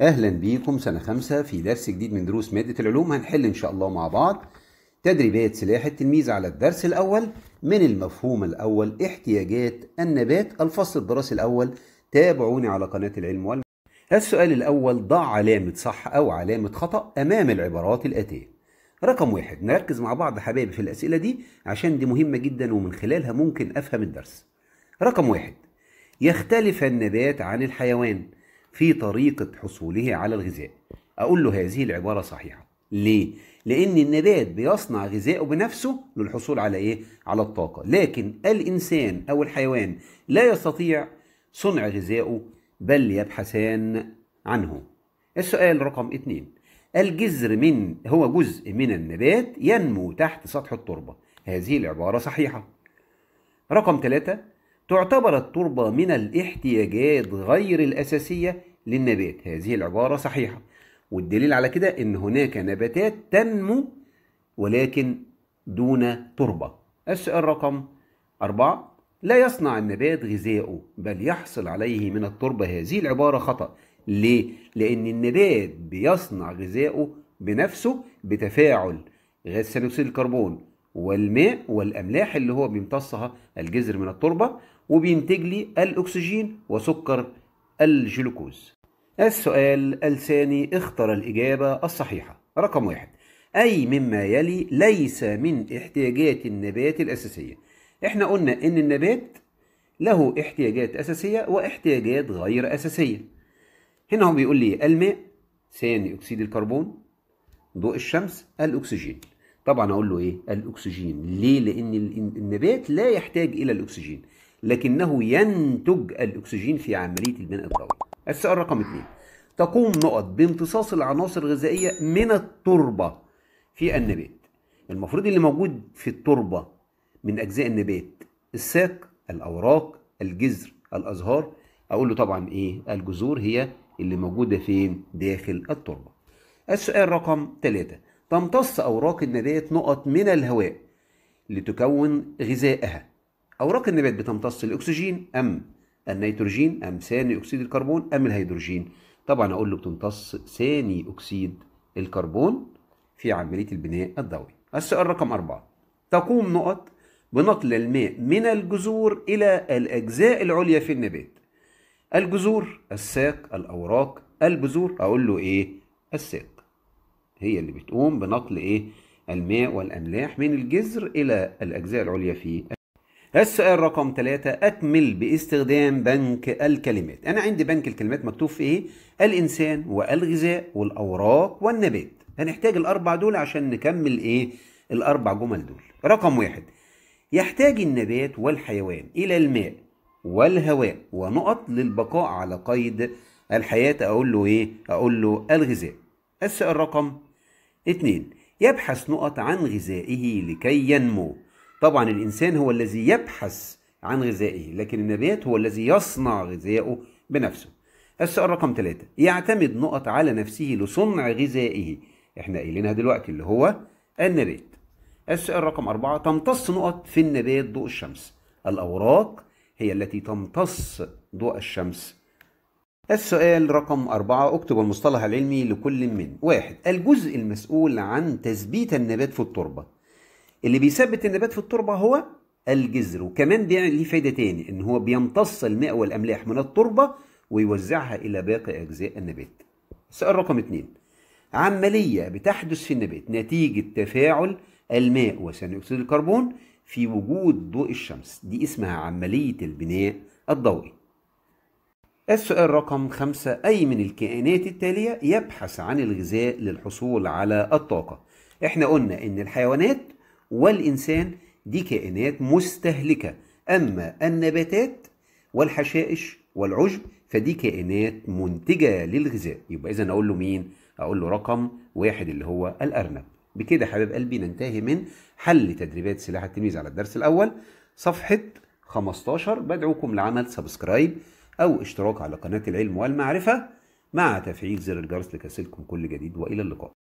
اهلا بيكم سنه خمسة في درس جديد من دروس ماده العلوم هنحل ان شاء الله مع بعض تدريبات سلاح التلميذ على الدرس الاول من المفهوم الاول احتياجات النبات الفصل الدراسي الاول تابعوني على قناه العلم وال السؤال الاول ضع علامه صح او علامه خطا امام العبارات الاتيه رقم واحد نركز مع بعض حبايبي في الاسئله دي عشان دي مهمه جدا ومن خلالها ممكن افهم الدرس رقم واحد يختلف النبات عن الحيوان في طريقة حصوله على الغذاء أقول له هذه العبارة صحيحة ليه؟ لأن النبات بيصنع غذائه بنفسه للحصول على إيه؟ على الطاقة لكن الإنسان أو الحيوان لا يستطيع صنع غذائه بل يبحثان عنه السؤال رقم اثنين الجذر من هو جزء من النبات ينمو تحت سطح التربة هذه العبارة صحيحة رقم ثلاثة تعتبر التربة من الاحتياجات غير الأساسية للنبات هذه العبارة صحيحة والدليل على كده إن هناك نباتات تنمو ولكن دون تربة السؤال رقم أربعة لا يصنع النبات غذائه بل يحصل عليه من التربة هذه العبارة خطأ ليه؟ لأن النبات بيصنع غذائه بنفسه بتفاعل غاز ثاني أكسيد الكربون والماء والأملاح اللي هو بيمتصها الجذر من التربة وبينتج لي الأكسجين وسكر الجلوكوز السؤال الثاني اختر الإجابة الصحيحة رقم واحد أي مما يلي ليس من احتياجات النبات الأساسية احنا قلنا إن النبات له احتياجات أساسية واحتياجات غير أساسية هنا هو بيقول لي الماء ثاني أكسيد الكربون ضوء الشمس الأكسجين طبعا اقول له ايه الاكسجين ليه لان النبات لا يحتاج الى الاكسجين لكنه ينتج الاكسجين في عمليه البناء الضوئي السؤال رقم 2 تقوم نقط بامتصاص العناصر الغذائيه من التربه في النبات المفروض اللي موجود في التربه من اجزاء النبات الساق الاوراق الجذر الازهار اقول له طبعا ايه الجذور هي اللي موجوده فين داخل التربه السؤال رقم 3 تمتص أوراق النبات نقط من الهواء لتكون غذائها أوراق النبات بتمتص الأكسجين أم النيتروجين أم ثاني أكسيد الكربون أم الهيدروجين طبعا أقول له بتمتص ثاني أكسيد الكربون في عملية البناء الضوئي السؤال رقم أربعة تقوم نقط بنقل الماء من الجذور إلى الأجزاء العليا في النبات الجذور الساق الأوراق البذور أقول له إيه الساق هي اللي بتقوم بنقل ايه الماء والاملاح من الجذر الى الاجزاء العليا فيه السؤال رقم ثلاثة أكمل باستخدام بنك الكلمات أنا عندي بنك الكلمات مكتوب في إيه؟ الإنسان والغذاء والأوراق والنبات هنحتاج الأربع دول عشان نكمل إيه؟ الأربع جمل دول رقم واحد يحتاج النبات والحيوان إلى الماء والهواء ونقط للبقاء على قيد الحياة أقول له إيه؟ أقول له الغذاء السؤال رقم اتنين يبحث نقط عن غذائه لكي ينمو طبعا الإنسان هو الذي يبحث عن غذائه لكن النبات هو الذي يصنع غذائه بنفسه السؤال رقم ثلاثة يعتمد نقط على نفسه لصنع غذائه احنا قايلينها دلوقتي اللي هو النبات السؤال رقم أربعة تمتص نقط في النبات ضوء الشمس الأوراق هي التي تمتص ضوء الشمس السؤال رقم أربعة اكتب المصطلح العلمي لكل من واحد الجزء المسؤول عن تثبيت النبات في التربة اللي بيثبت النبات في التربة هو الجذر وكمان دي ليه فايدة تاني إن هو بيمتص الماء والأملاح من التربة ويوزعها إلى باقي أجزاء النبات السؤال رقم اتنين عملية بتحدث في النبات نتيجة تفاعل الماء وثاني أكسيد الكربون في وجود ضوء الشمس دي اسمها عملية البناء الضوئي السؤال رقم خمسة أي من الكائنات التالية يبحث عن الغذاء للحصول على الطاقة احنا قلنا ان الحيوانات والإنسان دي كائنات مستهلكة أما النباتات والحشائش والعشب فدي كائنات منتجة للغذاء يبقى إذا أقول له مين؟ أقول له رقم واحد اللي هو الأرنب بكده حبيب قلبي ننتهي من حل تدريبات سلاح التلميذ على الدرس الأول صفحة 15 بدعوكم لعمل سبسكرايب أو اشتراك على قناة العلم والمعرفة مع تفعيل زر الجرس لكسلكم كل جديد وإلى اللقاء